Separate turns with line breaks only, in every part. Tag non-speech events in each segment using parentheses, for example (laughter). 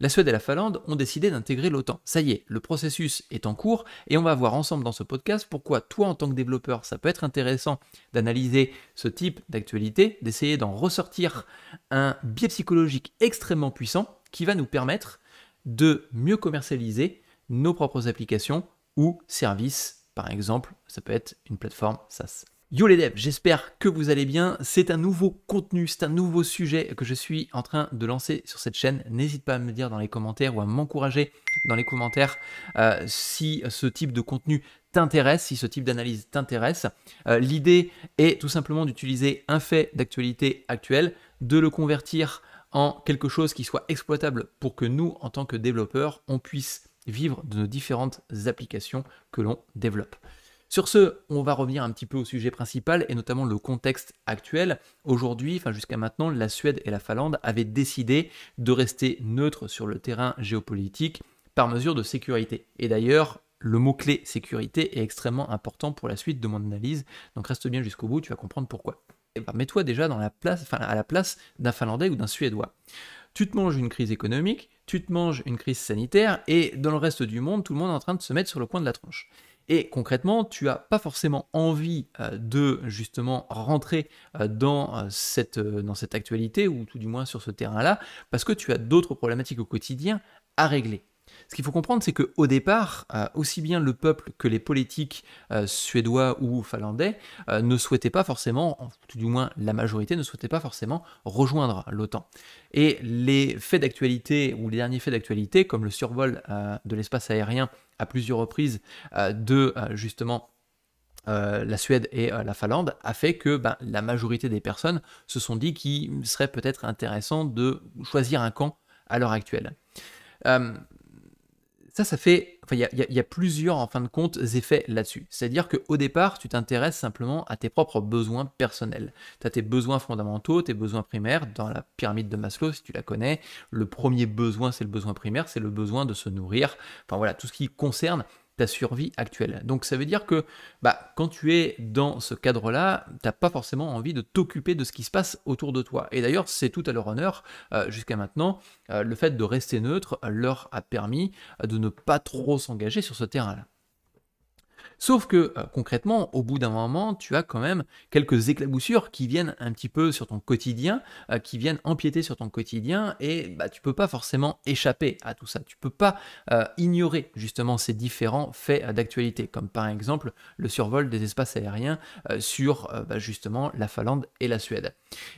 la Suède et la Finlande ont décidé d'intégrer l'OTAN. Ça y est, le processus est en cours et on va voir ensemble dans ce podcast pourquoi toi en tant que développeur, ça peut être intéressant d'analyser ce type d'actualité, d'essayer d'en ressortir un biais psychologique extrêmement puissant qui va nous permettre de mieux commercialiser nos propres applications ou services. Par exemple, ça peut être une plateforme SaaS. Yo les devs, j'espère que vous allez bien. C'est un nouveau contenu, c'est un nouveau sujet que je suis en train de lancer sur cette chaîne. N'hésite pas à me dire dans les commentaires ou à m'encourager dans les commentaires euh, si ce type de contenu t'intéresse, si ce type d'analyse t'intéresse. Euh, l'idée est tout simplement d'utiliser un fait d'actualité actuel, de le convertir en quelque chose qui soit exploitable pour que nous, en tant que développeurs, on puisse vivre de nos différentes applications que l'on développe. Sur ce, on va revenir un petit peu au sujet principal et notamment le contexte actuel. Aujourd'hui, enfin jusqu'à maintenant, la Suède et la Finlande avaient décidé de rester neutres sur le terrain géopolitique par mesure de sécurité. Et d'ailleurs, le mot-clé sécurité est extrêmement important pour la suite de mon analyse, donc reste bien jusqu'au bout, tu vas comprendre pourquoi. Bah, mets-toi déjà dans à la place d'un Finlandais ou d'un Suédois. Tu te manges une crise économique, tu te manges une crise sanitaire, et dans le reste du monde, tout le monde est en train de se mettre sur le coin de la tronche. Et concrètement, tu n'as pas forcément envie euh, de justement rentrer euh, dans euh, cette, dans cette actualité, ou tout du moins sur ce terrain-là, parce que tu as d'autres problématiques au quotidien à régler. Ce qu'il faut comprendre, c'est qu'au départ, euh, aussi bien le peuple que les politiques euh, suédois ou finlandais euh, ne souhaitaient pas forcément, du moins la majorité ne souhaitait pas forcément rejoindre l'OTAN. Et les faits d'actualité, ou les derniers faits d'actualité, comme le survol de l'espace aérien à plusieurs reprises de justement la Suède et la Finlande a fait que ben, la majorité des personnes se sont dit qu'il serait peut-être intéressant de choisir un camp à l'heure actuelle ça, fait. il y, a plusieurs, en fin de compte, effets là-dessus. C'est-à-dire qu'au départ, tu t'intéresses simplement à tes propres besoins personnels. Tu as tes besoins fondamentaux, tes besoins primaires. Dans la pyramide de Maslow, si tu la connais, le premier besoin, c'est le besoin primaire, c'est le besoin de se nourrir. Enfin, voilà, tout ce qui concerne ta survie actuelle. Donc ça veut dire que bah, quand tu es dans ce cadre-là, tu n'as pas forcément envie de t'occuper de ce qui se passe autour de toi. Et d'ailleurs, c'est tout à leur honneur, euh, jusqu'à maintenant, euh, le fait de rester neutre leur a permis de ne pas trop s'engager sur ce terrain-là. Sauf que euh, concrètement, au bout d'un moment, tu as quand même quelques éclaboussures qui viennent un petit peu sur ton quotidien, euh, qui viennent empiéter sur ton quotidien, et bah, tu peux pas forcément échapper à tout ça. Tu peux pas euh, ignorer justement ces différents faits d'actualité, comme par exemple le survol des espaces aériens sur bah, justement la Finlande et la Suède.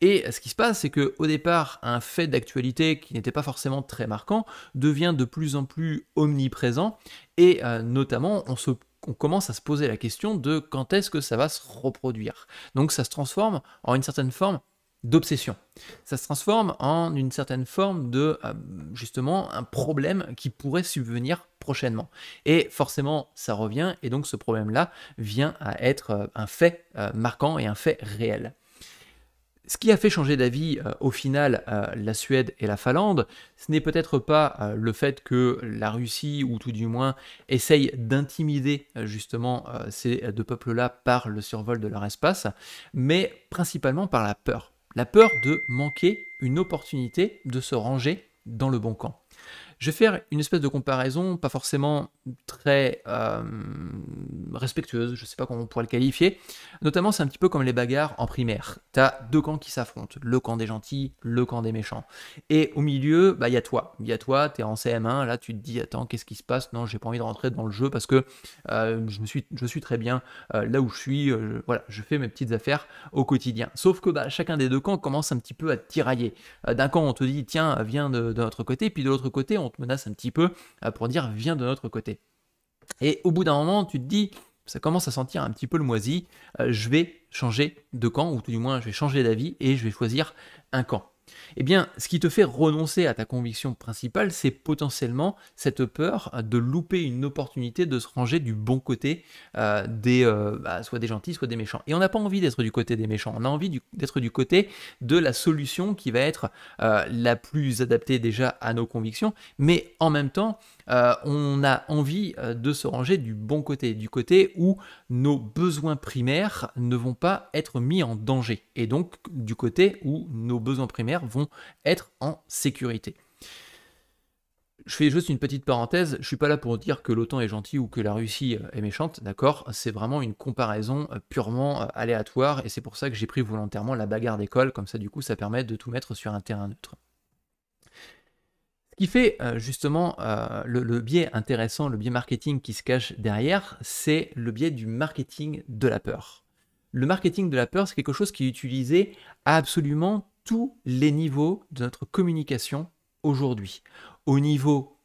Et ce qui se passe, c'est que au départ, un fait d'actualité qui n'était pas forcément très marquant devient de plus en plus omniprésent, et notamment on se on commence à se poser la question de quand est-ce que ça va se reproduire. Donc ça se transforme en une certaine forme d'obsession. Ça se transforme en une certaine forme de euh, justement un problème qui pourrait subvenir prochainement. Et forcément, ça revient et donc ce problème-là vient à être euh, un fait euh, marquant et un fait réel ce qui a fait changer d'avis euh, au final euh, la Suède et la Finlande, ce n'est peut-être pas euh, le fait que la Russie, ou tout du moins, essaye d'intimider justement ces deux peuples-là par le survol de leur espace, mais principalement par la peur. La peur de manquer une opportunité de se ranger dans le bon camp. Je vais faire une espèce de comparaison, pas forcément très euh, respectueuse, je sais pas comment on pourrait le qualifier. Notamment, c'est un petit peu comme les bagarres en primaire. T'as deux camps qui s'affrontent, le camp des gentils, le camp des méchants. Et au milieu, bah il y a toi, il y a toi, t'es en CM1, là tu te dis attends qu'est-ce qui se passe Non, j'ai pas envie de rentrer dans le jeu parce que euh, je me suis, je suis très bien euh, là où je suis. Je, voilà, je fais mes petites affaires au quotidien. Sauf que bah, chacun des deux camps commence un petit peu à tirailler. D'un camp on te dit tiens viens de, de notre côté, puis de l'autre côté on on te menace un petit peu euh, pour dire viens de notre côté. Et au bout d'un moment, tu te dis, ça commence à sentir un petit peu le moisi, euh, je vais changer de camp, ou tout du moins je vais changer d'avis et je vais choisir un camp eh bien, ce qui te fait renoncer à ta conviction principale, c'est potentiellement cette peur de louper une opportunité de se ranger du bon côté euh, des, euh, bah, soit des gentils, soit des méchants. Et on n'a pas envie d'être du côté des méchants, on a envie d'être du côté de la solution qui va être euh, la plus adaptée déjà à nos convictions, mais en même temps, on a envie de se ranger du bon côté, du côté où nos besoins primaires ne vont pas être mis en danger, et donc du côté où nos besoins primaires vont être en sécurité. Je fais juste une petite parenthèse, je suis pas là pour dire que l'OTAN est gentil ou que la Russie euh, est méchante, d'accord C'est vraiment une comparaison euh, purement euh, aléatoire et c'est pour ça que j'ai pris volontairement la bagarre d'école, comme ça du coup ça permet de tout mettre sur un terrain neutre. Ce qui fait justement le, biais intéressant, le biais marketing qui se cache derrière, c'est le biais du marketing de la peur. Le marketing de la peur, c'est quelque chose qui est utilisé absolument tous les niveaux de notre communication aujourd'hui. Au niveau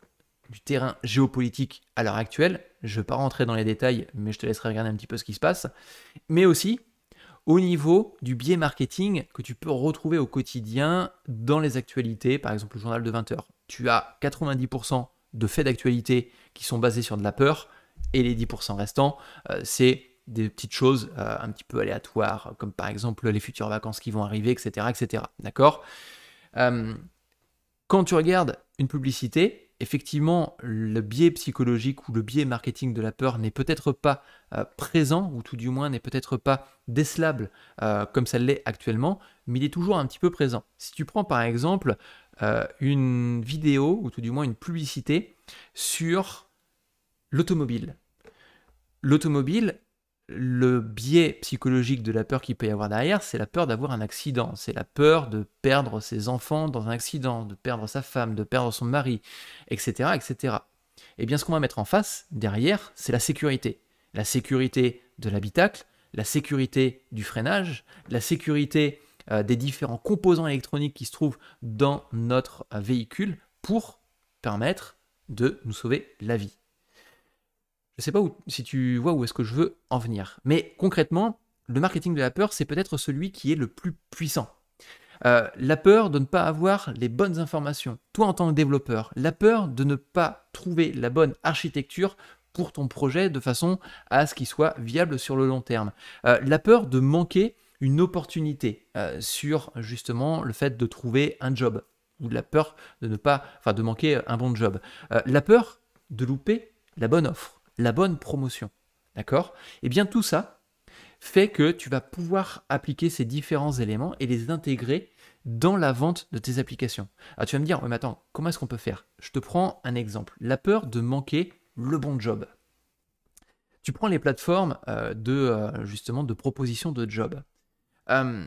du terrain géopolitique à l'heure actuelle, je ne vais pas rentrer dans les détails, mais je te laisserai regarder un petit peu ce qui se passe, mais aussi au niveau du biais marketing que tu peux retrouver au quotidien dans les actualités, par exemple le journal de 20 h Tu as 90% de faits d'actualité qui sont basés sur de la peur, et les 10% restants, euh, c'est des petites choses euh, un petit peu aléatoires, comme par exemple les futures vacances qui vont arriver, etc. etc. D'accord euh, Quand tu regardes une publicité, effectivement, le biais psychologique ou le biais marketing de la peur n'est peut-être pas euh, présent, ou tout du moins n'est peut-être pas décelable comme ça l'est actuellement, mais il est toujours un petit peu présent. Si tu prends par exemple une vidéo, ou tout du moins une publicité, sur l'automobile, l'automobile, le biais psychologique de la peur qu'il peut y avoir derrière, c'est la peur d'avoir un accident, c'est la peur de perdre ses enfants dans un accident, de perdre sa femme, de perdre son mari, etc. etc. Et eh bien ce qu'on va mettre en face, derrière, c'est la sécurité. La sécurité de l'habitacle, la sécurité du freinage, la sécurité euh, des différents composants électroniques qui se trouvent dans notre euh, véhicule pour permettre de nous sauver la vie. Je ne sais pas où, si tu vois où est-ce que je veux en venir. Mais concrètement, le marketing de la peur, c'est peut-être celui qui est le plus puissant. Euh, la peur de ne pas avoir les bonnes informations, toi en tant que développeur, la peur de ne pas trouver la bonne architecture pour ton projet de façon à ce qu'il soit viable sur le long terme, euh, la peur de manquer une opportunité euh, sur justement le fait de trouver un job ou la peur de ne pas, enfin de manquer un bon job, la peur de louper la bonne offre la bonne promotion. D'accord Et eh bien, tout ça fait que tu vas pouvoir appliquer ces différents éléments et les intégrer dans la vente de tes applications. Alors tu vas me dire, mais attends, comment est-ce qu'on peut faire Je te prends un exemple. La peur de manquer le bon job. Tu prends les plateformes euh, de euh, justement de propositions de job. Euh,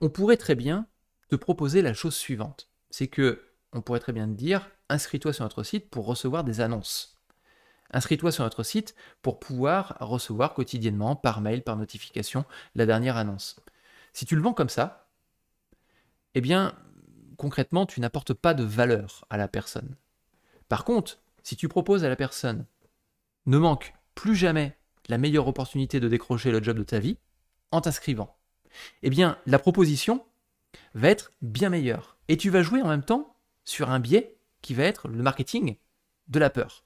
on pourrait très bien te proposer la chose suivante. C'est que on pourrait très bien te dire inscris-toi sur notre site pour recevoir des annonces. Inscris-toi sur notre site pour pouvoir recevoir quotidiennement, par mail, par notification, la dernière annonce. Si tu le vends comme ça, eh bien, concrètement, tu n'apportes pas de valeur à la personne. Par contre, si tu proposes à la personne ne manque plus jamais la meilleure opportunité de décrocher le job de ta vie en t'inscrivant, eh bien, la proposition va être bien meilleure. Et tu vas jouer en même temps sur un biais qui va être le marketing de la peur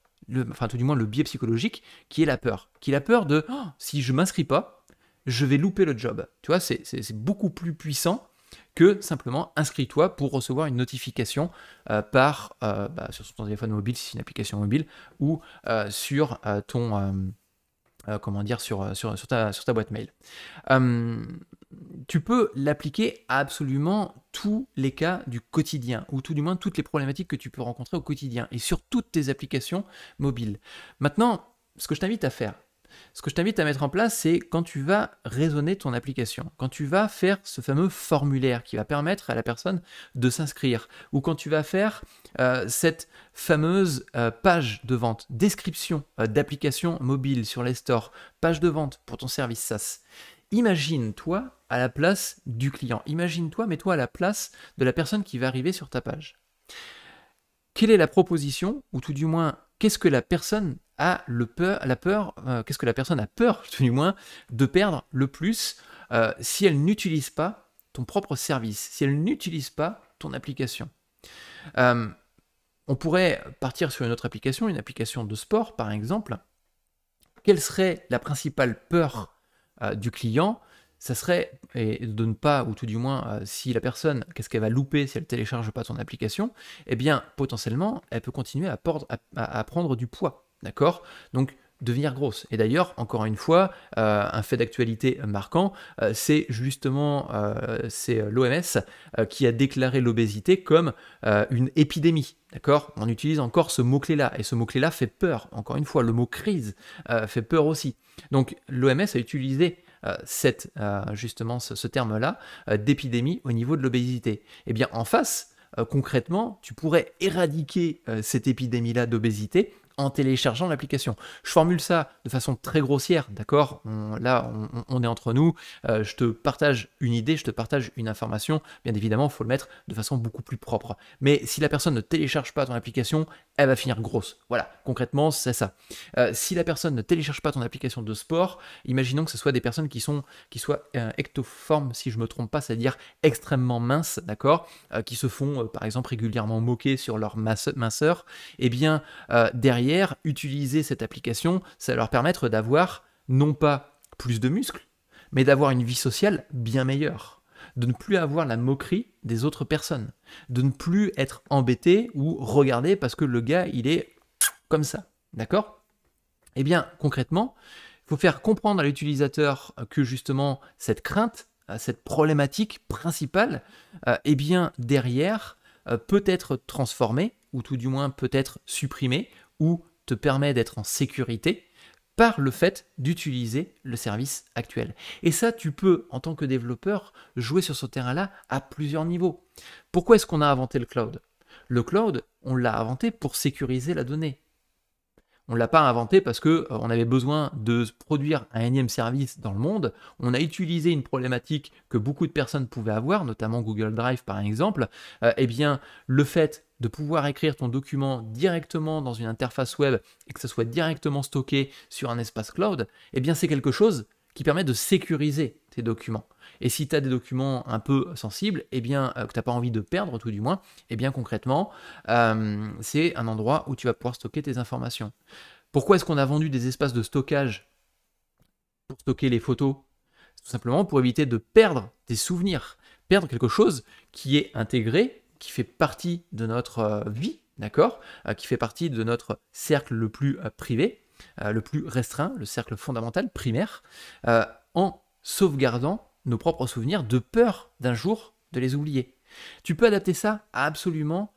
enfin tout du moins le biais psychologique, qui est la peur. Qui est la peur de oh, si je m'inscris pas, je vais louper le job. Tu vois, c'est beaucoup plus puissant que simplement inscris-toi pour recevoir une notification euh, par euh, bah, sur ton téléphone mobile si c'est une application mobile ou euh, sur ton comment dire sur, sur, sur, ta, sur ta boîte mail. Hum, tu peux l'appliquer à absolument tous les cas du quotidien, ou tout du moins toutes les problématiques que tu peux rencontrer au quotidien, et sur toutes tes applications mobiles. Maintenant, ce que je t'invite à faire, ce que je t'invite à mettre en place, c'est quand tu vas raisonner ton application, quand tu vas faire ce fameux formulaire qui va permettre à la personne de s'inscrire, ou quand tu vas faire euh, cette fameuse euh, page de vente, description euh, d'application mobile sur les stores, page de vente pour ton service SaaS imagine-toi à la place du client. Imagine-toi, mets-toi à la place de la personne qui va arriver sur ta page. Quelle est la proposition, ou tout du moins, qu'est-ce que la personne a le peur, la peur, euh, qu'est-ce que la personne a peur, (laughs) tout du moins, de perdre le plus euh, si elle n'utilise pas ton propre service, si elle n'utilise pas ton application. Euh, on pourrait partir sur une autre application, une application de sport par exemple. Quelle serait la principale peur euh, du client, ça serait et de ne pas, ou tout du moins, euh, si la personne, qu'est-ce qu'elle va louper si elle télécharge pas son application, eh bien potentiellement, elle peut continuer à prendre du poids. D'accord Donc devenir grosse. Et d'ailleurs, encore une fois, euh, un fait d'actualité marquant, euh, c'est justement euh, c'est l'OMS qui a déclaré l'obésité comme une épidémie. D'accord On utilise encore ce mot-clé-là, et ce mot-clé-là fait peur. Encore une fois, le mot crise fait peur aussi. Donc l'OMS a utilisé cette, justement ce, ce terme-là d'épidémie au niveau de l'obésité. Eh bien, en face, concrètement, tu pourrais éradiquer cette épidémie-là d'obésité en téléchargeant l'application. Je formule ça de façon très grossière, d'accord Là, on, est entre nous. Euh, je te partage une idée, je te partage une information. Bien évidemment, il faut le mettre de façon beaucoup plus propre. Mais si la personne ne télécharge pas ton application, elle va finir grosse. Voilà, concrètement, c'est ça. Euh, si la personne ne télécharge pas ton application de sport, imaginons que ce soit des personnes qui, sont, qui soient euh, ectoformes, si je me trompe pas, c'est-à-dire extrêmement minces, d'accord euh, Qui se font, par exemple, régulièrement moquer sur leur masse, minceur. Eh bien, derrière, utiliser cette application, ça leur permettre d'avoir non pas plus de muscles, mais d'avoir une vie sociale bien meilleure, de ne plus avoir la moquerie des autres personnes, de ne plus être embêté ou regardé parce que le gars, il est comme ça. D'accord Et eh bien, concrètement, il faut faire comprendre à l'utilisateur que justement cette crainte, euh, cette problématique principale, euh, eh bien derrière, euh, peut être transformée, ou tout du moins peut être supprimée, ou te permet d'être en sécurité par le fait d'utiliser le service actuel. Et ça, tu peux, en tant que développeur, jouer sur ce terrain-là à plusieurs niveaux. Pourquoi est-ce qu'on a inventé le cloud Le cloud, on l'a inventé pour sécuriser la donnée. On l'a pas inventé parce qu'on euh, on avait besoin de produire un énième service dans le monde. On a utilisé une problématique que beaucoup de personnes pouvaient avoir, notamment Google Drive par exemple. Et euh, eh bien, le fait de pouvoir écrire ton document directement dans une interface web et que ça soit directement stocké sur un espace cloud, eh bien c'est quelque chose qui permet de sécuriser tes documents. Et si tu as des documents un peu sensibles, eh bien, euh, que tu n'as pas envie de perdre tout du moins, eh bien concrètement, euh, c'est un endroit où tu vas pouvoir stocker tes informations. Pourquoi est-ce qu'on a vendu des espaces de stockage pour stocker les photos Tout simplement pour éviter de perdre tes souvenirs, perdre quelque chose qui est intégré qui fait partie de notre euh, vie, d'accord euh, Qui fait partie de notre cercle le plus euh, privé, le plus restreint, le cercle fondamental, primaire, en sauvegardant nos propres souvenirs de peur d'un jour de les oublier. Tu peux adapter ça à absolument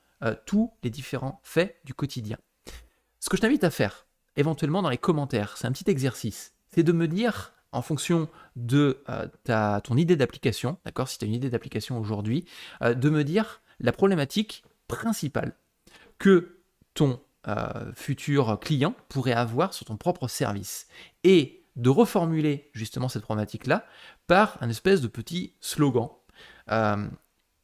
tous les différents faits du quotidien. Ce que je t'invite à faire, éventuellement dans les commentaires, c'est un petit exercice, c'est de me dire en fonction de ta, ton idée d'application, d'accord, si tu as une idée d'application aujourd'hui, de me dire la problématique principale que ton euh, futur client pourrait avoir sur ton propre service et de reformuler justement cette problématique-là par un espèce de petit slogan. Euh,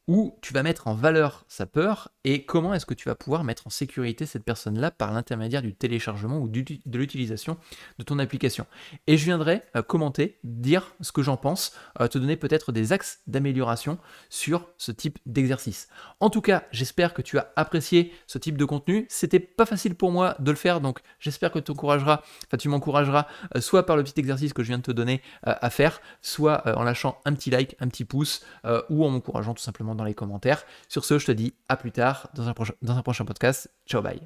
où tu vas mettre en valeur sa peur et comment est-ce que tu vas pouvoir mettre en sécurité cette personne-là par l'intermédiaire du téléchargement ou de l'utilisation de ton application. Et je viendrai euh, commenter, dire ce que j'en pense, euh, te donner peut-être des axes d'amélioration sur ce type d'exercice. En tout cas, j'espère que tu as apprécié ce type de contenu. C'était pas facile pour moi de le faire, donc j'espère que tu m'encourageras, enfin tu m'encourageras euh, soit par le petit exercice que je viens de te donner à faire, soit en lâchant un petit like, un petit pouce, ou en m'encourageant tout simplement dans les commentaires. Sur ce, je te dis à plus tard dans un, dans un prochain podcast. Ciao, bye.